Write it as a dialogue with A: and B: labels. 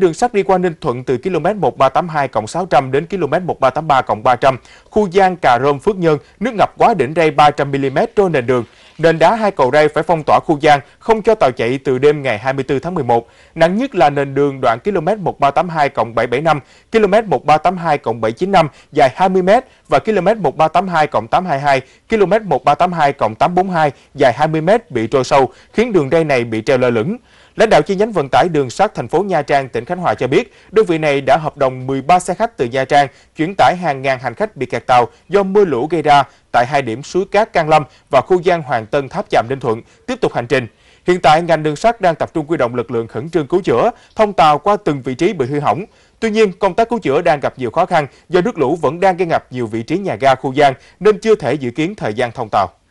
A: Đường sắt đi qua Ninh Thuận từ km 1382 600 đến km 1383 300, khu gian Cà Rôm Phước Nhân, nước ngập quá đỉnh ray 300mm trôi nền đường. Nền đá hai cầu ray phải phong tỏa khu gian, không cho tàu chạy từ đêm ngày 24 tháng 11. Nặng nhất là nền đường đoạn km 1382 775, km 1382 795 dài 20m và km 1382 822, km 1382 842 dài 20m bị trôi sâu, khiến đường ray này bị treo lơ lửng. Lãnh đạo chi nhánh vận tải đường sắt thành phố Nha Trang, tỉnh Khánh Hòa cho biết, đơn vị này đã hợp đồng 13 xe khách từ Nha Trang chuyển tải hàng ngàn hành khách bị kẹt tàu do mưa lũ gây ra tại hai điểm suối cát Can Lâm và khu gian Hoàng Tân Tháp Chạm Ninh Thuận tiếp tục hành trình. Hiện tại, ngành đường sắt đang tập trung quy động lực lượng khẩn trương cứu chữa, thông tàu qua từng vị trí bị hư hỏng. Tuy nhiên, công tác cứu chữa đang gặp nhiều khó khăn do nước lũ vẫn đang gây ngập nhiều vị trí nhà ga khu gian nên chưa thể dự kiến thời gian thông tàu.